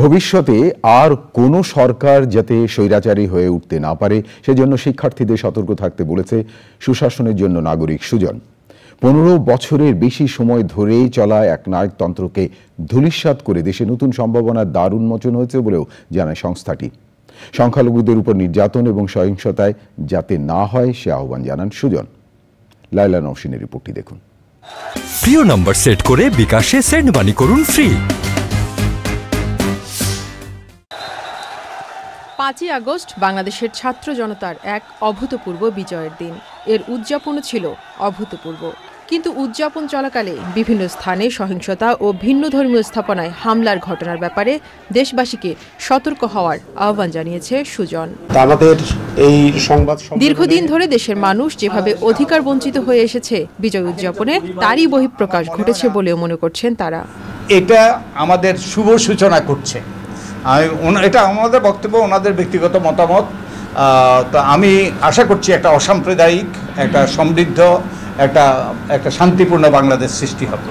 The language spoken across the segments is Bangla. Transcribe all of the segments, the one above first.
ভবিষ্যতে আর কোনো সরকার যাতে স্বৈরাচারী হয়ে উঠতে না পারে সেজন্য শিক্ষার্থীদের সতর্ক থাকতে বলেছে সুশাসনের জন্য নাগরিক সুজন পনেরো বছরের বেশি সময় ধরে চলা এক নায়কতন্ত্রকে ধূলিসাত করে দেশে নতুন সম্ভাবনার দ্বার উন্মোচন হয়েছে বলেও জানায় সংস্থাটি সংখ্যালঘুদের উপর নির্যাতন এবং সহিংসতায় যাতে না হয় সে আহ্বান জানান সুজন লাইলা নৌসিনের রিপোর্টটি দেখুন প্রিয় নম্বর সেট করে বিকাশে সেন্ড মানি করুন ফ্রি পাঁচই আগস্ট বাংলাদেশের ছাত্র জনতার এক অভূতপূর্ব বিজয়ের দিন এর উদযাপনও ছিল অভূতপূর্ব কিন্তু উদযাপন চলাকালে বিভিন্ন স্থানে সহিংসতা ও ভিন্ন ধর্মীয় স্থাপনায় হামলার ঘটনার ব্যাপারে দেশবাসীকে সতর্ক হওয়ার আহ্বান জানিয়েছে সুজন এই সংবাদ দীর্ঘদিন ধরে দেশের মানুষ যেভাবে অধিকার বঞ্চিত হয়ে এসেছে বিজয় উদযাপনে তারই বহিঃপ্রকাশ ঘটেছে বলেও মনে করছেন তারা এটা আমাদের শুভ সূচনা করছে আমি এটা আমাদের বক্তব্য ওনাদের ব্যক্তিগত মতামত তো আমি আশা করছি একটা অসাম্প্রদায়িক একটা সমৃদ্ধ একটা একটা শান্তিপূর্ণ বাংলাদেশ সৃষ্টি হবে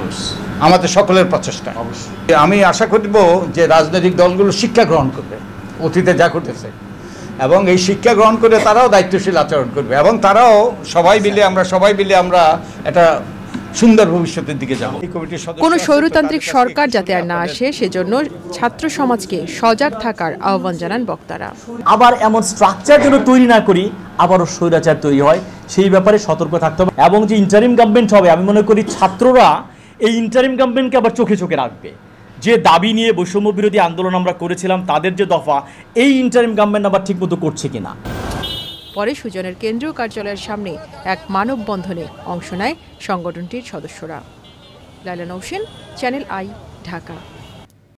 আমাদের সকলের প্রচেষ্টা অবশ্যই আমি আশা করব যে রাজনৈতিক দলগুলো শিক্ষা গ্রহণ করবে অতীতে যা ঘটেছে এবং এই শিক্ষা গ্রহণ করে তারাও দায়িত্বশীল আচরণ করবে এবং তারাও সবাই মিলে আমরা সবাই মিলে আমরা একটা সুন্দর ভবিষ্যতের দিকে যাব এই কমিটির কোনো স্বৈরতান্ত্রিক সরকার যাতে আর না আসে সেজন্য ছাত্র সমাজকে সজাগ থাকার আহ্বান জানান বক্তারা আবার এমন স্ট্রাকচার যেন তৈরি না করি আবারও স্বৈরাচার তৈরি হয় সেই ব্যাপারে সতর্ক থাকতে হবে এবং যে ইন্টারিম গভর্নমেন্ট হবে আমি মনে করি ছাত্ররা এই ইন্টারিম গভর্নমেন্টকে আবার চোখে চোখে রাখবে যে দাবি নিয়ে বৈষম্য বিরোধী আন্দোলন আমরা করেছিলাম তাদের যে দফা এই ইন্টারিম গভর্নমেন্ট আবার ঠিকমতো করছে কিনা পরে সুজনের কেন্দ্রীয় কার্যালয়ের সামনে এক মানববন্ধনে অংশ নেয় সংগঠনটির সদস্যরা লাইলা নৌসেন চ্যানেল আই ঢাকা